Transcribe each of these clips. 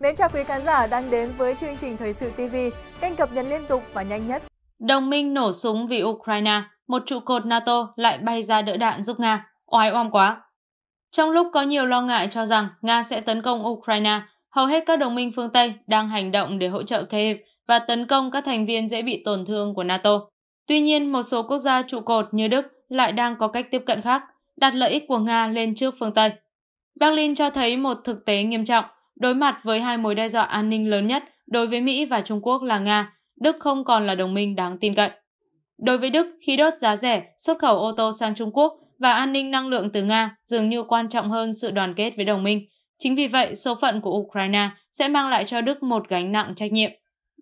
Mến chào quý khán giả đang đến với chương trình Thời sự TV, kênh cập nhật liên tục và nhanh nhất. Đồng minh nổ súng vì Ukraine, một trụ cột NATO lại bay ra đỡ đạn giúp Nga. Oái oăm quá! Trong lúc có nhiều lo ngại cho rằng Nga sẽ tấn công Ukraine, hầu hết các đồng minh phương Tây đang hành động để hỗ trợ Kiev và tấn công các thành viên dễ bị tổn thương của NATO. Tuy nhiên, một số quốc gia trụ cột như Đức lại đang có cách tiếp cận khác, đặt lợi ích của Nga lên trước phương Tây. Berlin cho thấy một thực tế nghiêm trọng, Đối mặt với hai mối đe dọa an ninh lớn nhất đối với Mỹ và Trung Quốc là Nga, Đức không còn là đồng minh đáng tin cậy. Đối với Đức, khí đốt giá rẻ, xuất khẩu ô tô sang Trung Quốc và an ninh năng lượng từ Nga dường như quan trọng hơn sự đoàn kết với đồng minh. Chính vì vậy, số phận của Ukraine sẽ mang lại cho Đức một gánh nặng trách nhiệm.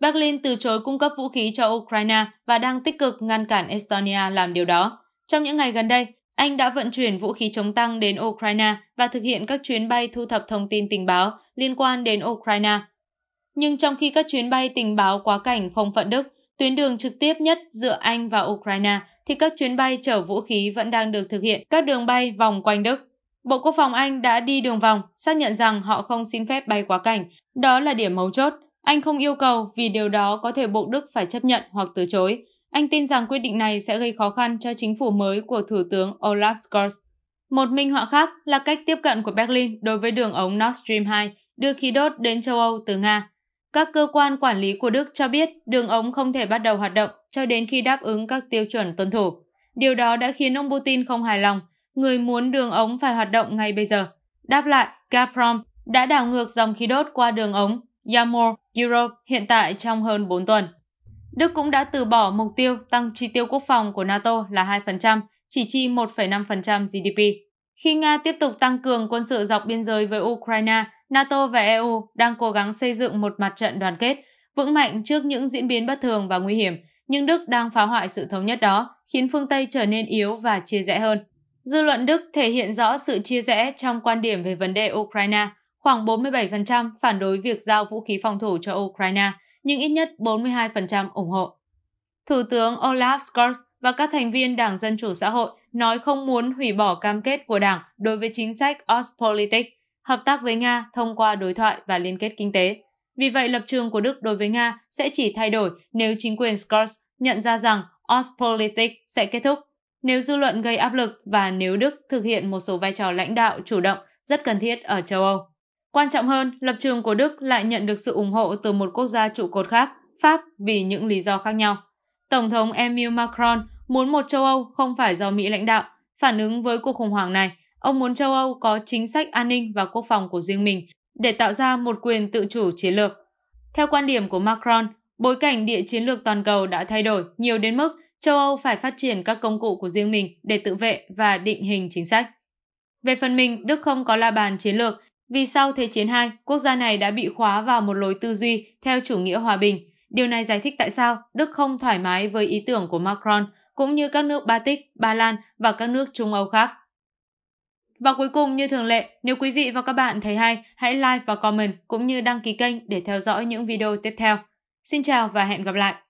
Berlin từ chối cung cấp vũ khí cho Ukraine và đang tích cực ngăn cản Estonia làm điều đó. Trong những ngày gần đây, Anh đã vận chuyển vũ khí chống tăng đến Ukraine và thực hiện các chuyến bay thu thập thông tin tình báo liên quan đến Ukraine. Nhưng trong khi các chuyến bay tình báo quá cảnh không phận Đức, tuyến đường trực tiếp nhất giữa Anh và Ukraine, thì các chuyến bay chở vũ khí vẫn đang được thực hiện các đường bay vòng quanh Đức. Bộ Quốc phòng Anh đã đi đường vòng, xác nhận rằng họ không xin phép bay quá cảnh. Đó là điểm mấu chốt. Anh không yêu cầu vì điều đó có thể buộc Đức phải chấp nhận hoặc từ chối. Anh tin rằng quyết định này sẽ gây khó khăn cho chính phủ mới của Thủ tướng Olaf Scholz. Một minh họa khác là cách tiếp cận của Berlin đối với đường ống Nord Stream 2 đưa khí đốt đến châu Âu từ Nga. Các cơ quan quản lý của Đức cho biết đường ống không thể bắt đầu hoạt động cho đến khi đáp ứng các tiêu chuẩn tuân thủ. Điều đó đã khiến ông Putin không hài lòng, người muốn đường ống phải hoạt động ngay bây giờ. Đáp lại, Gazprom đã đảo ngược dòng khí đốt qua đường ống Yamor Europe hiện tại trong hơn 4 tuần. Đức cũng đã từ bỏ mục tiêu tăng chi tiêu quốc phòng của NATO là 2%, chỉ chi 1,5% GDP. Khi Nga tiếp tục tăng cường quân sự dọc biên giới với Ukraine, NATO và EU đang cố gắng xây dựng một mặt trận đoàn kết, vững mạnh trước những diễn biến bất thường và nguy hiểm, nhưng Đức đang phá hoại sự thống nhất đó, khiến phương Tây trở nên yếu và chia rẽ hơn. Dư luận Đức thể hiện rõ sự chia rẽ trong quan điểm về vấn đề Ukraine. Khoảng 47% phản đối việc giao vũ khí phòng thủ cho Ukraine, nhưng ít nhất 42% ủng hộ. Thủ tướng Olaf Scholz và các thành viên Đảng Dân Chủ Xã hội nói không muốn hủy bỏ cam kết của Đảng đối với chính sách Ostpolitik, hợp tác với Nga thông qua đối thoại và liên kết kinh tế. Vì vậy, lập trường của Đức đối với Nga sẽ chỉ thay đổi nếu chính quyền Scholz nhận ra rằng Ostpolitik sẽ kết thúc, nếu dư luận gây áp lực và nếu Đức thực hiện một số vai trò lãnh đạo chủ động rất cần thiết ở châu Âu. Quan trọng hơn, lập trường của Đức lại nhận được sự ủng hộ từ một quốc gia trụ cột khác, Pháp, vì những lý do khác nhau. Tổng thống Emmanuel Macron muốn một châu Âu không phải do Mỹ lãnh đạo. Phản ứng với cuộc khủng hoảng này, ông muốn châu Âu có chính sách an ninh và quốc phòng của riêng mình để tạo ra một quyền tự chủ chiến lược. Theo quan điểm của Macron, bối cảnh địa chiến lược toàn cầu đã thay đổi nhiều đến mức châu Âu phải phát triển các công cụ của riêng mình để tự vệ và định hình chính sách. Về phần mình, Đức không có la bàn chiến lược vì sau Thế chiến II, quốc gia này đã bị khóa vào một lối tư duy theo chủ nghĩa hòa bình. Điều này giải thích tại sao Đức không thoải mái với ý tưởng của Macron cũng như các nước Baltic, Ba Lan và các nước Trung Âu khác. Và cuối cùng như thường lệ, nếu quý vị và các bạn thấy hay, hãy like và comment cũng như đăng ký kênh để theo dõi những video tiếp theo. Xin chào và hẹn gặp lại!